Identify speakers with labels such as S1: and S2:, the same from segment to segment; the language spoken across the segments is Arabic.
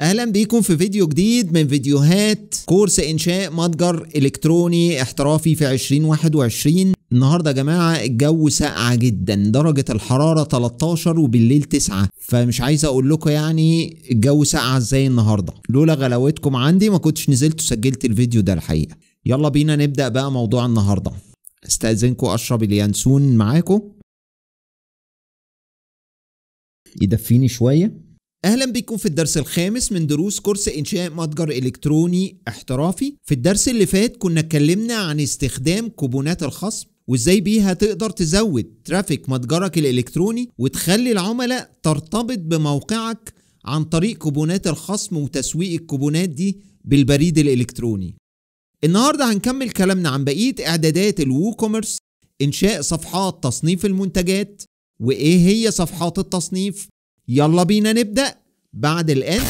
S1: اهلا بيكم في فيديو جديد من فيديوهات كورس انشاء متجر الكتروني احترافي في 2021 النهارده يا جماعه الجو ساقعه جدا درجه الحراره 13 وبالليل 9 فمش عايز اقول لكم يعني الجو ساقعه ازاي النهارده لولا غلاوتكم عندي ما كنتش نزلت وسجلت الفيديو ده الحقيقه يلا بينا نبدا بقى موضوع النهارده استاذنكم اشرب اليانسون معاكم يدفيني شويه اهلا بكم في الدرس الخامس من دروس كورس انشاء متجر الكتروني احترافي في الدرس اللي فات كنا اتكلمنا عن استخدام كوبونات الخصم وازاي بيها تقدر تزود ترافيك متجرك الالكتروني وتخلي العملاء ترتبط بموقعك عن طريق كوبونات الخصم وتسويق الكوبونات دي بالبريد الالكتروني النهارده هنكمل كلامنا عن بقيه اعدادات الوو كوميرس انشاء صفحات تصنيف المنتجات وايه هي صفحات التصنيف يلا بينا نبدأ بعد الانترو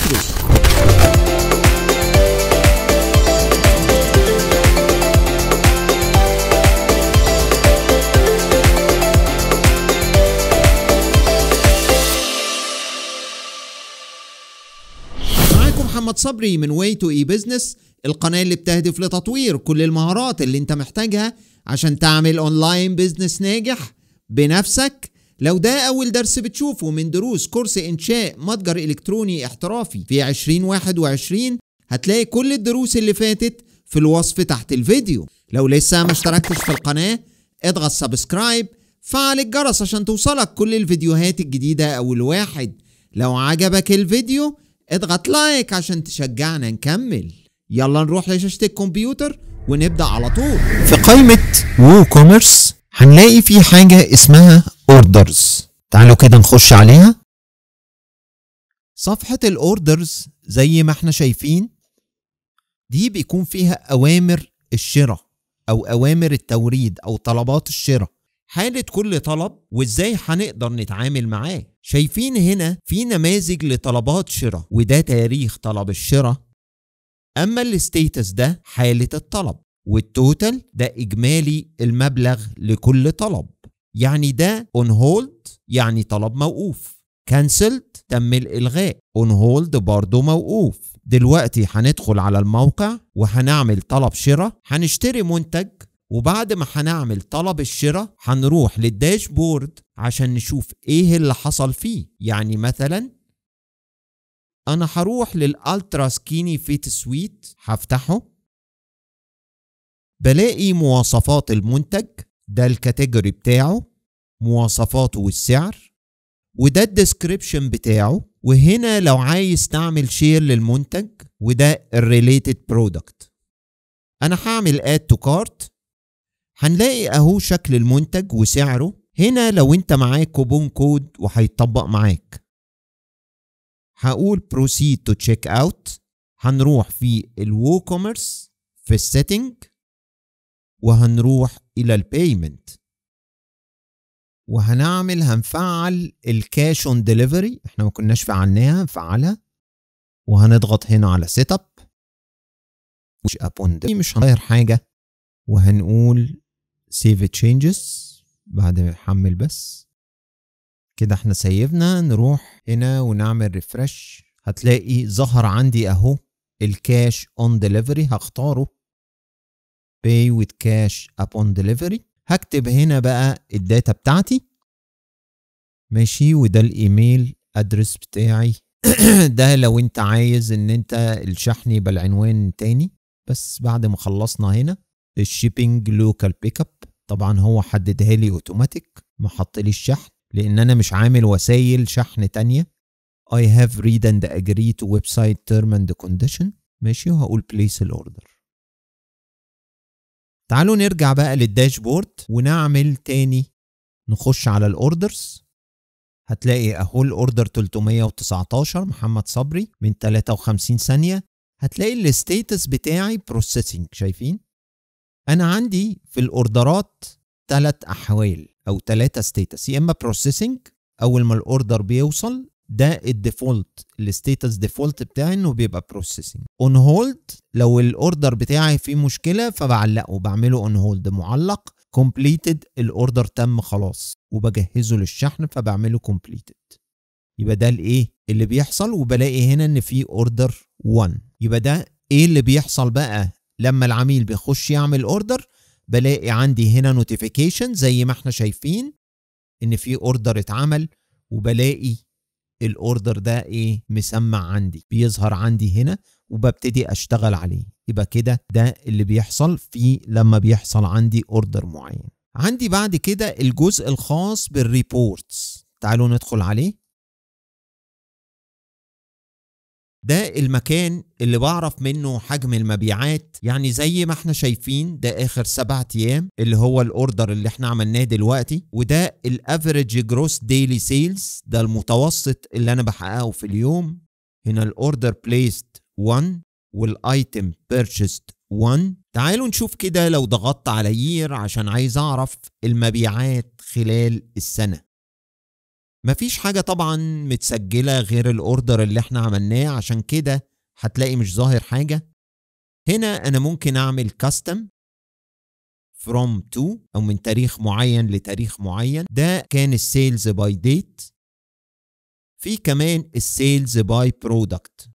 S1: معاكم محمد صبري من واي تو اي بزنس القناة اللي بتهدف لتطوير كل المهارات اللي انت محتاجها عشان تعمل اونلاين بزنس ناجح بنفسك لو ده أول درس بتشوفه من دروس كورس إنشاء متجر إلكتروني احترافي في 2021 هتلاقي كل الدروس اللي فاتت في الوصف تحت الفيديو لو لسه ما اشتركتش في القناة اضغط سبسكرايب فعل الجرس عشان توصلك كل الفيديوهات الجديدة أول واحد لو عجبك الفيديو اضغط لايك عشان تشجعنا نكمل يلا نروح لشاشة الكمبيوتر ونبدأ على طول في قائمة وو كوميرس هنلاقي في حاجة اسمها اوردرز تعالوا كده نخش عليها صفحة الاوردرز زي ما احنا شايفين دي بيكون فيها اوامر الشراء او اوامر التوريد او طلبات الشراء حالة كل طلب وازاي هنقدر نتعامل معاه شايفين هنا في نماذج لطلبات شراء وده تاريخ طلب الشراء اما الستيتس ده حالة الطلب والتوتال ده اجمالي المبلغ لكل طلب يعني ده اون هولد يعني طلب موقوف كانسلت تم الالغاء اون هولد برضه موقوف دلوقتي هندخل على الموقع وهنعمل طلب شراء هنشتري منتج وبعد ما هنعمل طلب الشراء هنروح للداشبورد عشان نشوف ايه اللي حصل فيه يعني مثلا انا هروح للالترا سكيني فيت سويت هفتحه بلاقي مواصفات المنتج ده الكاتيجوري بتاعه مواصفاته والسعر وده الديسكريبشن بتاعه وهنا لو عايز تعمل شير للمنتج وده الريليتد برودكت انا هعمل اد تو كارت هنلاقي اهو شكل المنتج وسعره هنا لو انت معاك كوبون كود وهيتطبق معاك هقول proceed to check out هنروح في الوو كوميرس في السيتنج وهنروح الى البيمنت وهنعمل هنفعل الكاش اون ديليفري احنا ما كناش فعلناها هنفعلها وهنضغط هنا على سيت اب مش ابون مش هنغير حاجه وهنقول سيف تشينجز بعد ما نحمل بس كده احنا سيفنا نروح هنا ونعمل ريفرش هتلاقي ظهر عندي اهو الكاش اون ديليفري هختاره pay with cash upon delivery هكتب هنا بقى الداتا بتاعتي ماشي وده الايميل ادرس بتاعي ده لو انت عايز ان انت الشحن يبقى العنوان تاني بس بعد ما خلصنا هنا الشيبنج لوكال بيك اب طبعا هو حددها لي اوتوماتيك ما حطلي الشحن لان انا مش عامل وسايل شحن تانية I have read and agree to website term and condition ماشي وهقول place الاوردر تعالوا نرجع بقى للداشبورد ونعمل تاني نخش على الاوردرز هتلاقي اهو الاوردر 319 محمد صبري من 53 ثانية هتلاقي الستيتس بتاعي بروسيسنج شايفين انا عندي في الاوردرات ثلاث احوال او ثلاثة ستيتس يا اما بروسيسنج اول ما الاوردر بيوصل ده الديفولت الستيتس ديفولت بتاعي انه بيبقى بروسيسنج اون هولد لو الاوردر بتاعي فيه مشكله فبعلقه بعمله اون هولد معلق كومبليتد الاوردر تم خلاص وبجهزه للشحن فبعمله كومبليتد يبقى ده الايه اللي بيحصل وبلاقي هنا ان في اوردر 1 يبقى ده ايه اللي بيحصل بقى لما العميل بيخش يعمل اوردر بلاقي عندي هنا نوتيفيكيشن زي ما احنا شايفين ان في اوردر اتعمل وبلاقي الاوردر ده ايه مسمع عندي بيظهر عندي هنا وببتدي اشتغل عليه يبقى كده ده اللي بيحصل في لما بيحصل عندي اوردر معين عندي بعد كده الجزء الخاص بالريبورتس تعالوا ندخل عليه ده المكان اللي بعرف منه حجم المبيعات يعني زي ما احنا شايفين ده اخر سبعة ايام اللي هو الاوردر اللي احنا عملناه دلوقتي وده الافريج جروس ديلي سيلز ده المتوسط اللي انا بحققه في اليوم هنا الاوردر بليست 1 والايتم بيرشست 1 تعالوا نشوف كده لو ضغطت على يير عشان عايز اعرف المبيعات خلال السنه مفيش حاجة طبعا متسجلة غير الاوردر اللي احنا عملناه عشان كده هتلاقي مش ظاهر حاجة هنا انا ممكن اعمل custom from to او من تاريخ معين لتاريخ معين ده كان السيلز باي ديت في كمان السيلز باي برودكت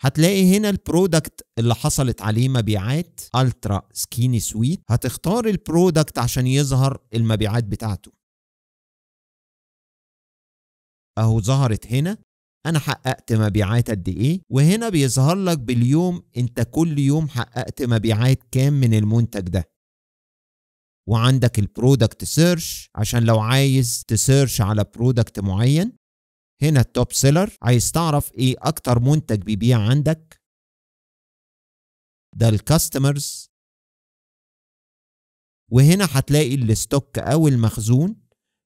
S1: هتلاقي هنا البرودكت اللي حصلت عليه مبيعات الترا سكيني سويت هتختار البرودكت عشان يظهر المبيعات بتاعته اهو ظهرت هنا انا حققت مبيعات قد ايه وهنا بيظهر لك باليوم انت كل يوم حققت مبيعات كام من المنتج ده وعندك البرودكت سيرش عشان لو عايز تسيرش على برودكت معين هنا التوب سيلر عايز تعرف ايه اكتر منتج بيبيع عندك ده الكاستمرز وهنا هتلاقي الستوك او المخزون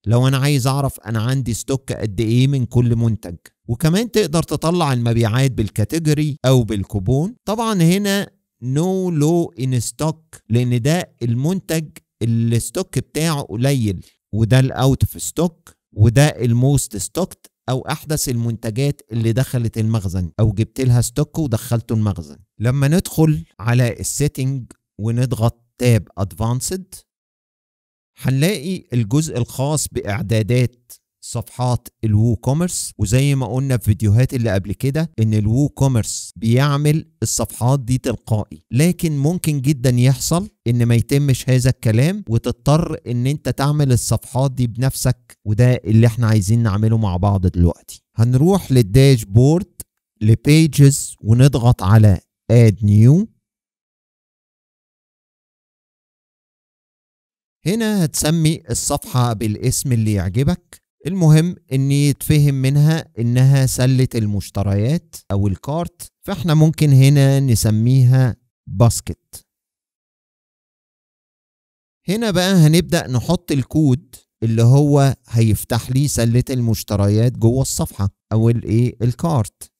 S1: لو انا عايز اعرف انا عندي ستوك قد ايه من كل منتج وكمان تقدر تطلع المبيعات بالكاتيجوري او بالكوبون طبعا هنا نو لو ان ستوك لان ده المنتج الستوك بتاعه قليل وده الاوت اوف ستوك وده الموست ستوكت او احدث المنتجات اللي دخلت المخزن او جبت لها ستوك ودخلته المخزن لما ندخل على السيتنج ونضغط تاب ادفانسد هنلاقي الجزء الخاص باعدادات صفحات الوو كوميرس وزي ما قلنا في فيديوهات اللي قبل كده ان الوو كوميرس بيعمل الصفحات دي تلقائي لكن ممكن جدا يحصل ان ما يتمش هذا الكلام وتضطر ان انت تعمل الصفحات دي بنفسك وده اللي احنا عايزين نعمله مع بعض دلوقتي هنروح للداشبورد لبيجز ونضغط على اد نيو هنا هتسمي الصفحة بالاسم اللي يعجبك المهم ان يتفهم منها انها سله المشتريات او الكارت فاحنا ممكن هنا نسميها باسكت هنا بقى هنبدا نحط الكود اللي هو هيفتح لي سله المشتريات جوه الصفحه او الايه الكارت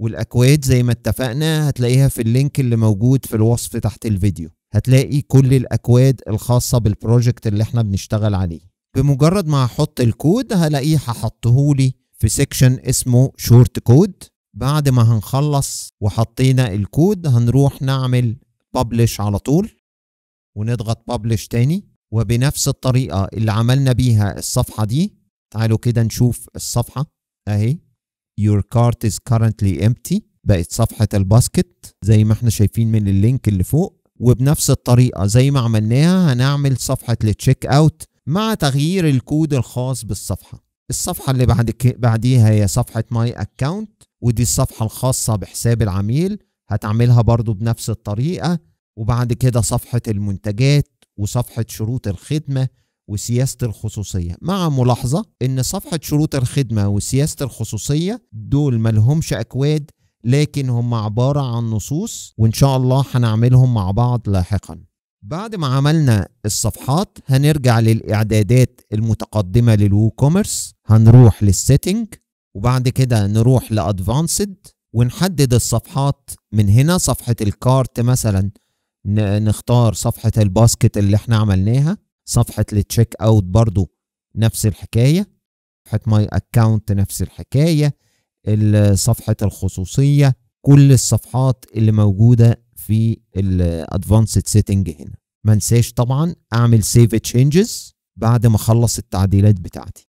S1: والاكواد زي ما اتفقنا هتلاقيها في اللينك اللي موجود في الوصف تحت الفيديو هتلاقي كل الاكواد الخاصه بالبروجكت اللي احنا بنشتغل عليه بمجرد ما هحط الكود هلاقيه هحطهولي في سيكشن اسمه شورت كود بعد ما هنخلص وحطينا الكود هنروح نعمل بابليش على طول ونضغط بابليش تاني وبنفس الطريقة اللي عملنا بيها الصفحة دي تعالوا كده نشوف الصفحة اهي your cart is currently empty بقت صفحة الباسكت زي ما احنا شايفين من اللينك اللي فوق وبنفس الطريقة زي ما عملناها هنعمل صفحة التشيك اوت مع تغيير الكود الخاص بالصفحة الصفحة اللي بعد ك... بعديها هي صفحة ماي اكاونت ودي الصفحة الخاصة بحساب العميل هتعملها برضو بنفس الطريقة وبعد كده صفحة المنتجات وصفحة شروط الخدمة وسياسة الخصوصية مع ملاحظة إن صفحة شروط الخدمة وسياسة الخصوصية دول ملهمش أكواد لكن هم عبارة عن نصوص وإن شاء الله هنعملهم مع بعض لاحقاً بعد ما عملنا الصفحات هنرجع للإعدادات المتقدمة للوو كوميرس هنروح للسيتنج وبعد كده نروح لأدفانسد ونحدد الصفحات من هنا صفحة الكارت مثلا نختار صفحة الباسكت اللي احنا عملناها صفحة التشيك اوت برضو نفس الحكاية صفحة ماي اكاونت نفس الحكاية صفحة الخصوصية كل الصفحات اللي موجودة في الادفانسد سيتنج هنا ما انساش طبعا اعمل سيف تشينجز بعد ما اخلص التعديلات بتاعتي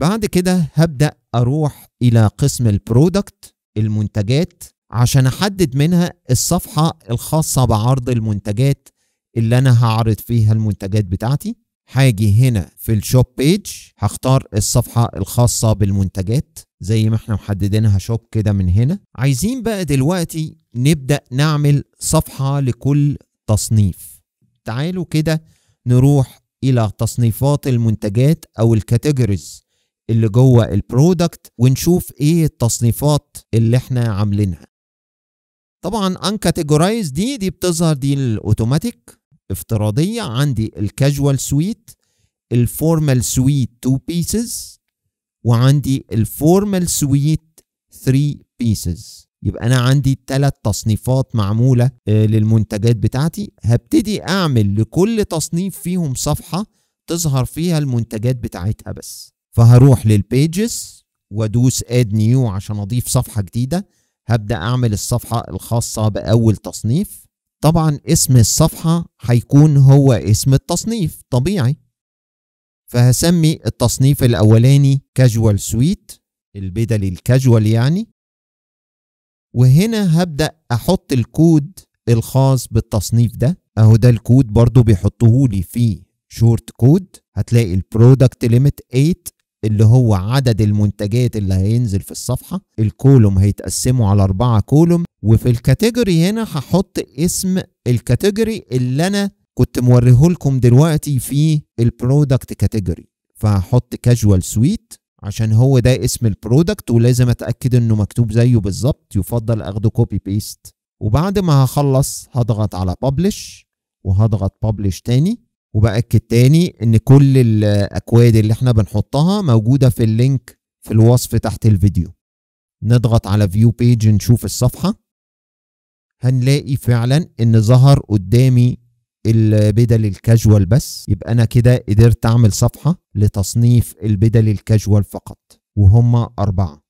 S1: بعد كده هبدا اروح الى قسم البرودكت المنتجات عشان احدد منها الصفحه الخاصه بعرض المنتجات اللي انا هعرض فيها المنتجات بتاعتي هاجي هنا في الشوب بيج هختار الصفحه الخاصه بالمنتجات زي ما احنا محددينها شوب كده من هنا عايزين بقى دلوقتي نبدأ نعمل صفحة لكل تصنيف تعالوا كده نروح إلى تصنيفات المنتجات أو الكاتيجوريز اللي جوه البرودكت ونشوف إيه التصنيفات اللي إحنا عاملينها طبعا كاتيجورايز دي دي بتظهر دي الأوتوماتيك افتراضية عندي الكاجوال سويت الفورمال سويت 2 بيسز وعندي الفورمال سويت 3 بيسز يبقى انا عندي ثلاث تصنيفات معموله آه، للمنتجات بتاعتي هبتدي اعمل لكل تصنيف فيهم صفحه تظهر فيها المنتجات بتاعتها بس فهروح للبيجز وادوس اد نيو عشان اضيف صفحه جديده هبدا اعمل الصفحه الخاصه باول تصنيف طبعا اسم الصفحه هيكون هو اسم التصنيف طبيعي فهسمي التصنيف الاولاني كاجوال سويت البدل الكاجوال يعني وهنا هبدأ أحط الكود الخاص بالتصنيف ده اهو ده الكود برضو بيحطه لي في شورت كود هتلاقي البرودكت ليميت 8 اللي هو عدد المنتجات اللي هينزل في الصفحة الكولوم هيتقسموا على أربعة كولوم وفي الكاتيجوري هنا هحط اسم الكاتيجوري اللي أنا كنت موريه لكم دلوقتي في البرودكت كاتيجوري فهحط كاجوال سويت عشان هو ده اسم البرودكت ولازم اتاكد انه مكتوب زيه بالظبط يفضل اخده كوبي بيست وبعد ما هخلص هضغط على ببلش وهضغط ببلش تاني وباكد تاني ان كل الاكواد اللي احنا بنحطها موجوده في اللينك في الوصف تحت الفيديو نضغط على فيو بيج نشوف الصفحه هنلاقي فعلا ان ظهر قدامي البدل الكاجوال بس يبقى انا كده قدرت اعمل صفحه لتصنيف البدل الكاجوال فقط وهم اربعه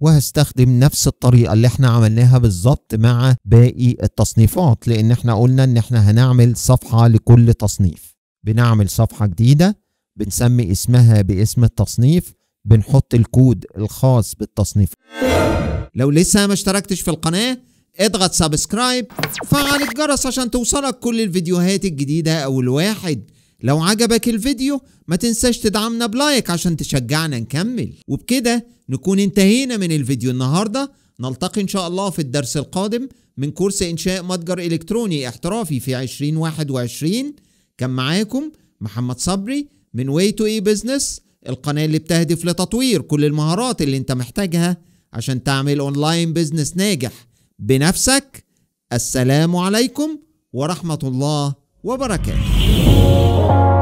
S1: وهستخدم نفس الطريقة اللي احنا عملناها بالظبط مع باقي التصنيفات لان احنا قلنا ان احنا هنعمل صفحة لكل تصنيف بنعمل صفحة جديدة بنسمي اسمها باسم التصنيف بنحط الكود الخاص بالتصنيف لو لسه ما اشتركتش في القناة اضغط سبسكرايب فعل الجرس عشان توصلك كل الفيديوهات الجديدة او الواحد لو عجبك الفيديو ما تنساش تدعمنا بلايك عشان تشجعنا نكمل وبكده نكون انتهينا من الفيديو النهاردة نلتقي إن شاء الله في الدرس القادم من كورس إنشاء متجر إلكتروني احترافي في 2021 كان معاكم محمد صبري من واي تو اي بزنس القناة اللي بتهدف لتطوير كل المهارات اللي انت محتاجها عشان تعمل اونلاين بزنس ناجح بنفسك السلام عليكم ورحمه الله وبركاته